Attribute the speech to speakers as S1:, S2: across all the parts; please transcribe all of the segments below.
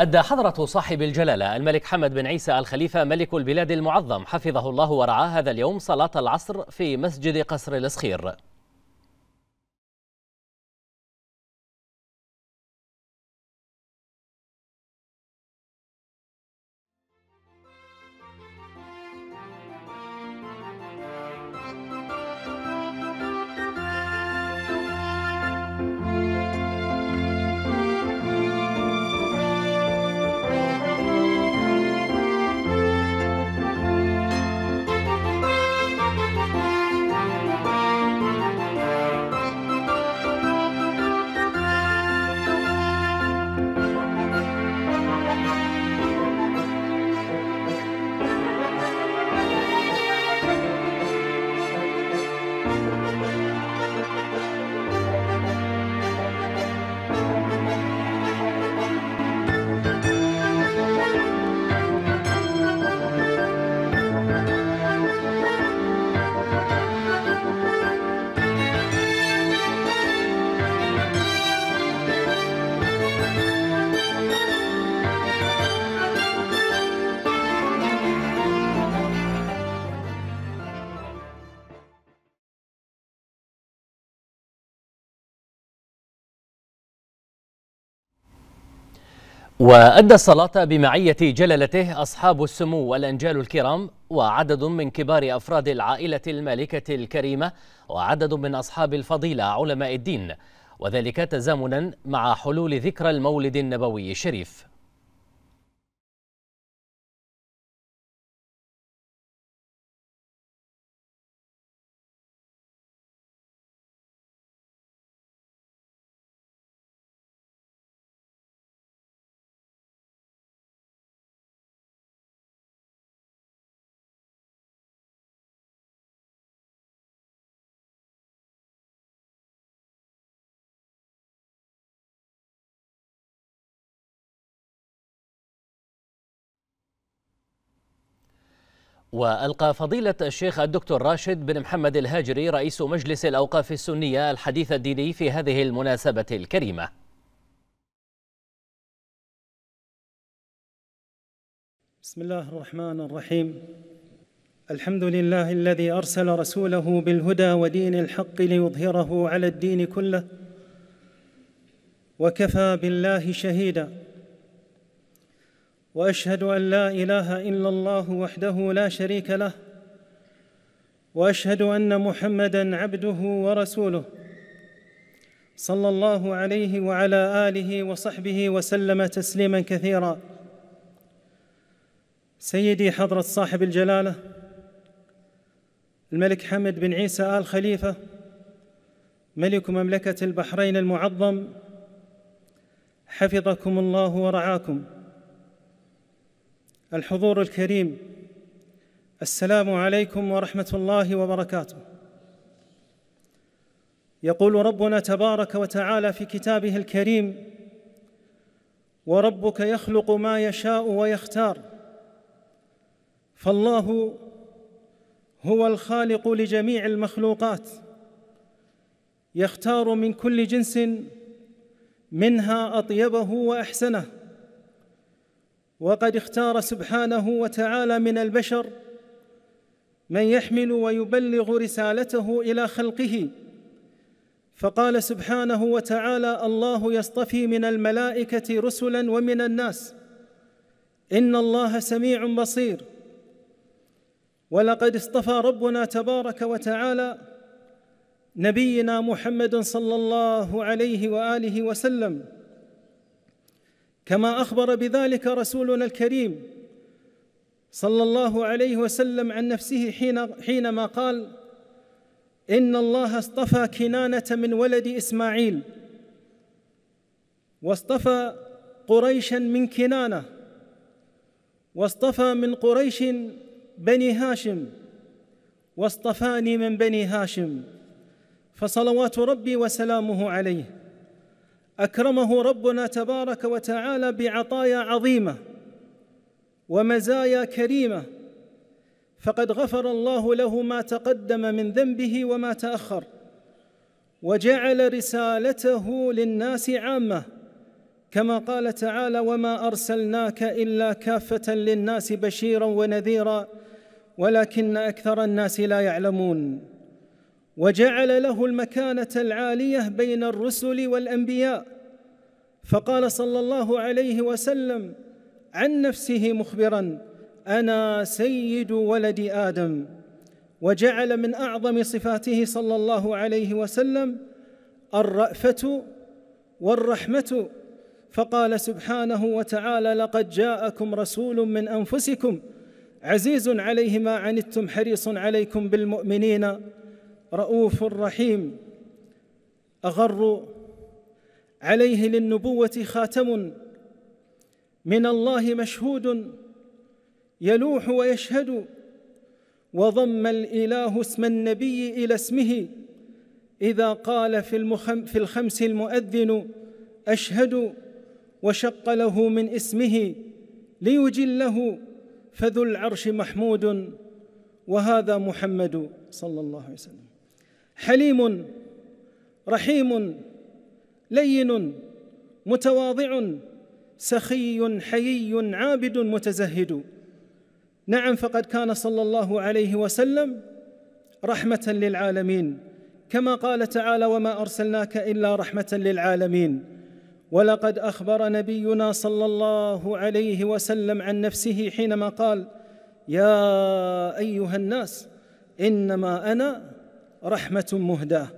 S1: أدى حضرة صاحب الجلالة الملك حمد بن عيسى الخليفة ملك البلاد المعظم حفظه الله ورعاه هذا اليوم صلاة العصر في مسجد قصر الأسخير وأدى الصلاة بمعية جلالته أصحاب السمو والأنجال الكرام وعدد من كبار أفراد العائلة المالكة الكريمة وعدد من أصحاب الفضيلة علماء الدين وذلك تزامنا مع حلول ذكرى المولد النبوي الشريف وألقى فضيلة الشيخ الدكتور راشد بن محمد الهاجري رئيس مجلس الأوقاف السنية الحديث الديني في هذه المناسبة الكريمة
S2: بسم الله الرحمن الرحيم الحمد لله الذي أرسل رسوله بالهدى ودين الحق ليظهره على الدين كله وكفى بالله شهيداً واشهد ان لا اله الا الله وحده لا شريك له واشهد ان محمدا عبده ورسوله صلى الله عليه وعلى اله وصحبه وسلم تسليما كثيرا سيدي حضره صاحب الجلاله الملك حمد بن عيسى ال خليفه ملك مملكه البحرين المعظم حفظكم الله ورعاكم الحضور الكريم السلام عليكم ورحمه الله وبركاته يقول ربنا تبارك وتعالى في كتابه الكريم وربك يخلق ما يشاء ويختار فالله هو الخالق لجميع المخلوقات يختار من كل جنس منها اطيبه واحسنه وقد اختار سبحانه وتعالى من البشر من يحمل ويبلغ رسالته الى خلقه فقال سبحانه وتعالى الله يصطفي من الملائكه رسلا ومن الناس ان الله سميع بصير ولقد اصطفى ربنا تبارك وتعالى نبينا محمد صلى الله عليه واله وسلم كما اخبر بذلك رسولنا الكريم صلى الله عليه وسلم عن نفسه حين حينما قال ان الله اصطفى كنانه من ولد اسماعيل واصطفى قريشا من كنانه واصطفى من قريش بني هاشم واصطفاني من بني هاشم فصلوات ربي وسلامه عليه اكرمه ربنا تبارك وتعالى بعطايا عظيمه ومزايا كريمه فقد غفر الله له ما تقدم من ذنبه وما تاخر وجعل رسالته للناس عامه كما قال تعالى وما ارسلناك الا كافه للناس بشيرا ونذيرا ولكن اكثر الناس لا يعلمون وجعل له المكانه العاليه بين الرسل والانبياء فقال صلى الله عليه وسلم عن نفسه مخبرا انا سيد ولد ادم وجعل من اعظم صفاته صلى الله عليه وسلم الرافه والرحمه فقال سبحانه وتعالى لقد جاءكم رسول من انفسكم عزيز عليه ما عنتم حريص عليكم بالمؤمنين رؤوف رحيم أغر عليه للنبوة خاتم من الله مشهود يلوح ويشهد وضم الإله اسم النبي إلى اسمه إذا قال في, المخم في الخمس المؤذن أشهد وشق له من اسمه ليجله فذو العرش محمود وهذا محمد صلى الله عليه وسلم حليم رحيم لين متواضع سخي حيي عابد متزهد نعم فقد كان صلى الله عليه وسلم رحمه للعالمين كما قال تعالى وما ارسلناك الا رحمه للعالمين ولقد اخبر نبينا صلى الله عليه وسلم عن نفسه حينما قال يا ايها الناس انما انا رحمه مهداه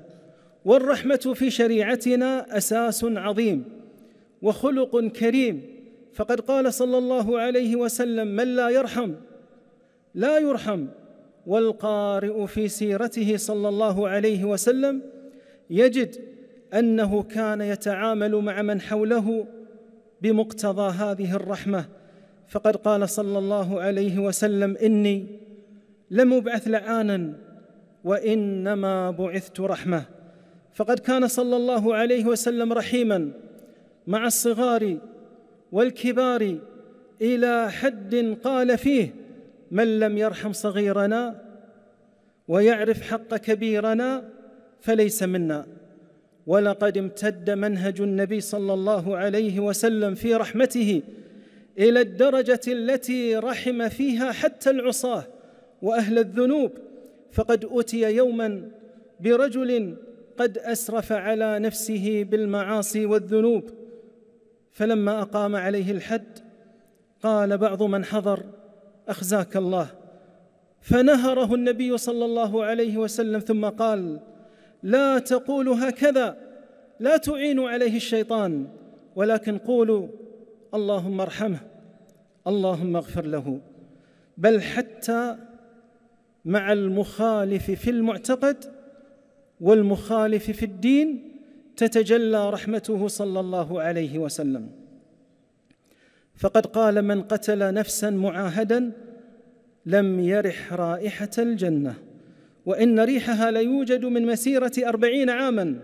S2: والرحمه في شريعتنا اساس عظيم وخلق كريم فقد قال صلى الله عليه وسلم من لا يرحم لا يرحم والقارئ في سيرته صلى الله عليه وسلم يجد انه كان يتعامل مع من حوله بمقتضى هذه الرحمه فقد قال صلى الله عليه وسلم اني لم ابعث لعانا وانما بعثت رحمه فقد كان صلى الله عليه وسلم رحيما مع الصغار والكبار الى حد قال فيه من لم يرحم صغيرنا ويعرف حق كبيرنا فليس منا ولقد امتد منهج النبي صلى الله عليه وسلم في رحمته الى الدرجه التي رحم فيها حتى العصاه واهل الذنوب فقد أتي يوما برجل قد أسرف على نفسه بالمعاصي والذنوب فلما أقام عليه الحد قال بعض من حضر أخزاك الله فنهره النبي صلى الله عليه وسلم ثم قال لا تقولوا هكذا لا تعينوا عليه الشيطان ولكن قولوا اللهم ارحمه اللهم اغفر له بل حتى مع المخالف في المعتقد والمخالف في الدين تتجلى رحمته صلى الله عليه وسلم فقد قال من قتل نفسا معاهدا لم يرح رائحه الجنه وان ريحها ليوجد من مسيره اربعين عاما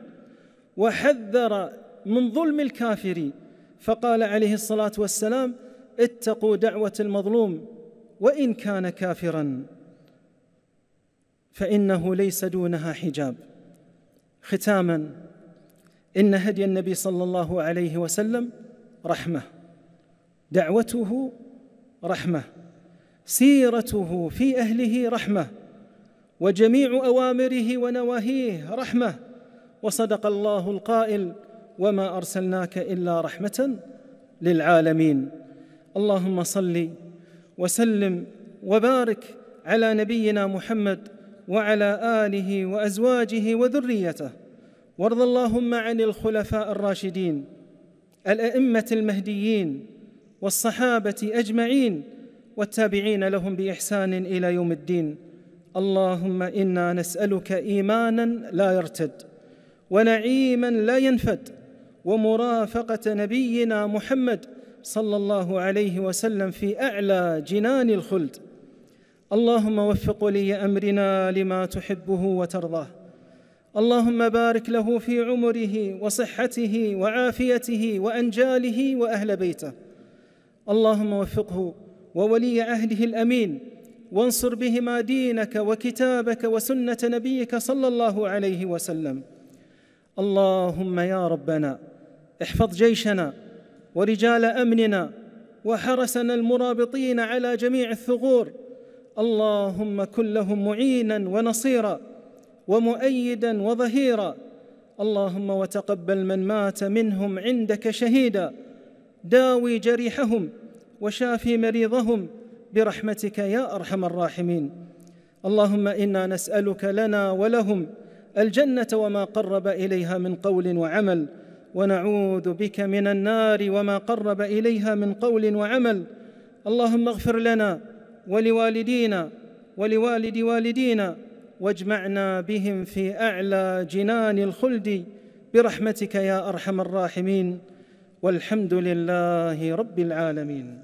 S2: وحذر من ظلم الكافر فقال عليه الصلاه والسلام اتقوا دعوه المظلوم وان كان كافرا فانه ليس دونها حجاب ختاما ان هدي النبي صلى الله عليه وسلم رحمه دعوته رحمه سيرته في اهله رحمه وجميع اوامره ونواهيه رحمه وصدق الله القائل وما ارسلناك الا رحمه للعالمين اللهم صل وسلم وبارك على نبينا محمد وعلى اله وازواجه وذريته وارض اللهم عن الخلفاء الراشدين الائمه المهديين والصحابه اجمعين والتابعين لهم باحسان الى يوم الدين اللهم انا نسالك ايمانا لا يرتد ونعيما لا ينفد ومرافقه نبينا محمد صلى الله عليه وسلم في اعلى جنان الخلد اللهم وفق ولي امرنا لما تحبه وترضاه اللهم بارك له في عمره وصحته وعافيته وانجاله واهل بيته اللهم وفقه وولي عهده الامين وانصر بهما دينك وكتابك وسنه نبيك صلى الله عليه وسلم اللهم يا ربنا احفظ جيشنا ورجال امننا وحرسنا المرابطين على جميع الثغور اللهم كن لهم معينا ونصيرا ومؤيدا وظهيرا اللهم وتقبل من مات منهم عندك شهيدا داوي جريحهم وشافي مريضهم برحمتك يا ارحم الراحمين اللهم انا نسالك لنا ولهم الجنه وما قرب اليها من قول وعمل ونعوذ بك من النار وما قرب اليها من قول وعمل اللهم اغفر لنا ولوالدينا ولوالد والدينا واجمعنا بهم في اعلى جنان الخلد برحمتك يا ارحم الراحمين والحمد لله رب العالمين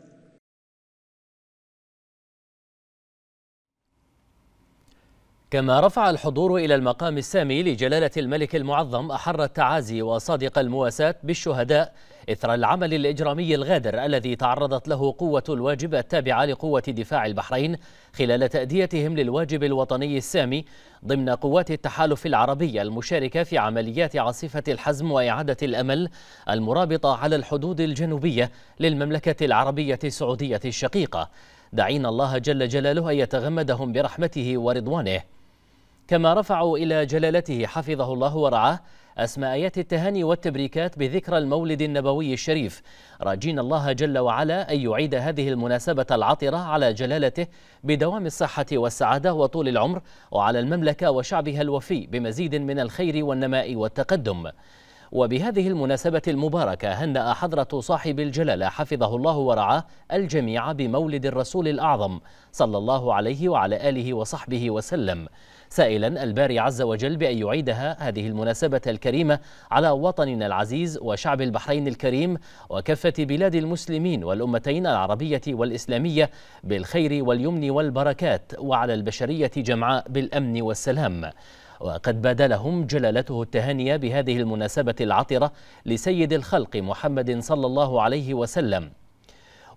S1: كما رفع الحضور إلى المقام السامي لجلالة الملك المعظم أحر التعازي وصادق المواساة بالشهداء إثر العمل الإجرامي الغادر الذي تعرضت له قوة الواجب التابعة لقوة دفاع البحرين خلال تأديتهم للواجب الوطني السامي ضمن قوات التحالف العربية المشاركة في عمليات عاصفة الحزم وإعادة الأمل المرابطة على الحدود الجنوبية للمملكة العربية السعودية الشقيقة دعينا الله جل جلاله أن يتغمدهم برحمته ورضوانه كما رفعوا إلى جلالته حفظه الله ورعاه أسماء آيات التهاني والتبريكات بذكرى المولد النبوي الشريف راجين الله جل وعلا أن يعيد هذه المناسبة العطرة على جلالته بدوام الصحة والسعادة وطول العمر وعلى المملكة وشعبها الوفي بمزيد من الخير والنماء والتقدم وبهذه المناسبة المباركة هنأ حضرة صاحب الجلالة حفظه الله ورعاه الجميع بمولد الرسول الأعظم صلى الله عليه وعلى آله وصحبه وسلم سائلا الباري عز وجل بأن يعيدها هذه المناسبة الكريمة على وطننا العزيز وشعب البحرين الكريم وكافة بلاد المسلمين والأمتين العربية والإسلامية بالخير واليمن والبركات وعلى البشرية جمعاء بالأمن والسلام وقد بادلهم جلالته التهاني بهذه المناسبة العطرة لسيد الخلق محمد صلى الله عليه وسلم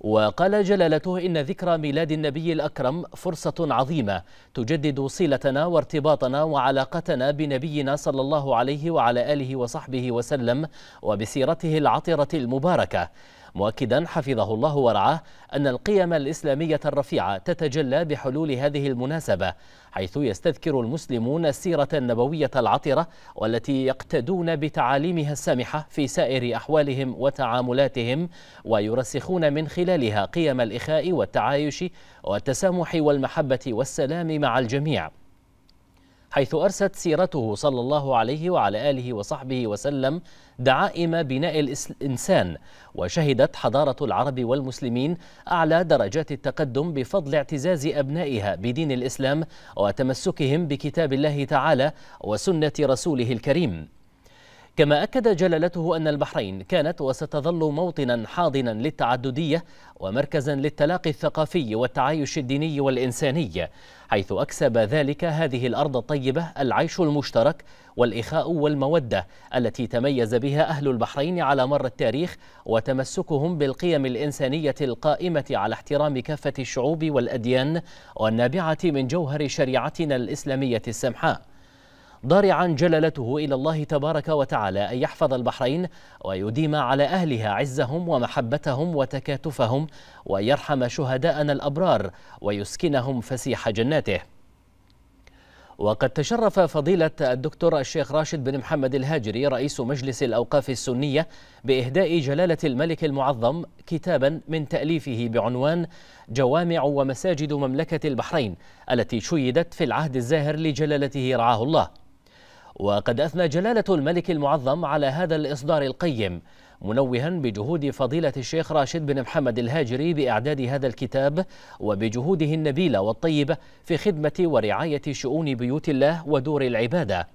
S1: وقال جلالته إن ذكرى ميلاد النبي الأكرم فرصة عظيمة تجدد صلتنا وارتباطنا وعلاقتنا بنبينا صلى الله عليه وعلى آله وصحبه وسلم وبسيرته العطرة المباركة مؤكدا حفظه الله ورعاه أن القيم الإسلامية الرفيعة تتجلى بحلول هذه المناسبة حيث يستذكر المسلمون السيرة النبوية العطرة والتي يقتدون بتعاليمها السامحة في سائر أحوالهم وتعاملاتهم ويرسخون من خلالها قيم الإخاء والتعايش والتسامح والمحبة والسلام مع الجميع حيث أرست سيرته صلى الله عليه وعلى آله وصحبه وسلم دعائم بناء الإنسان وشهدت حضارة العرب والمسلمين أعلى درجات التقدم بفضل اعتزاز أبنائها بدين الإسلام وتمسكهم بكتاب الله تعالى وسنة رسوله الكريم كما أكد جلالته أن البحرين كانت وستظل موطنا حاضنا للتعددية ومركزا للتلاقي الثقافي والتعايش الديني والإنساني حيث أكسب ذلك هذه الأرض الطيبة العيش المشترك والإخاء والمودة التي تميز بها أهل البحرين على مر التاريخ وتمسكهم بالقيم الإنسانية القائمة على احترام كافة الشعوب والأديان والنابعة من جوهر شريعتنا الإسلامية السمحاء ضارعا جلالته إلى الله تبارك وتعالى أن يحفظ البحرين ويديم على أهلها عزهم ومحبتهم وتكاتفهم ويرحم شهداءنا الأبرار ويسكنهم فسيح جناته وقد تشرف فضيلة الدكتور الشيخ راشد بن محمد الهاجري رئيس مجلس الأوقاف السنية بإهداء جلالة الملك المعظم كتابا من تأليفه بعنوان جوامع ومساجد مملكة البحرين التي شيدت في العهد الزاهر لجلالته رعاه الله وقد أثنى جلالة الملك المعظم على هذا الإصدار القيم منوها بجهود فضيلة الشيخ راشد بن محمد الهاجري بإعداد هذا الكتاب وبجهوده النبيلة والطيبة في خدمة ورعاية شؤون بيوت الله ودور العبادة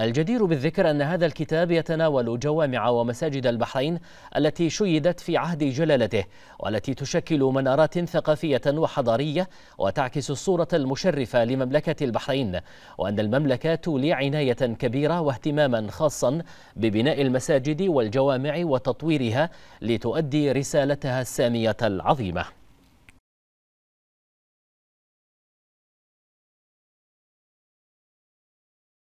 S1: الجدير بالذكر أن هذا الكتاب يتناول جوامع ومساجد البحرين التي شيدت في عهد جلالته والتي تشكل منارات ثقافية وحضارية وتعكس الصورة المشرفة لمملكة البحرين وأن المملكة تولي عناية كبيرة واهتماما خاصا ببناء المساجد والجوامع وتطويرها لتؤدي رسالتها السامية العظيمة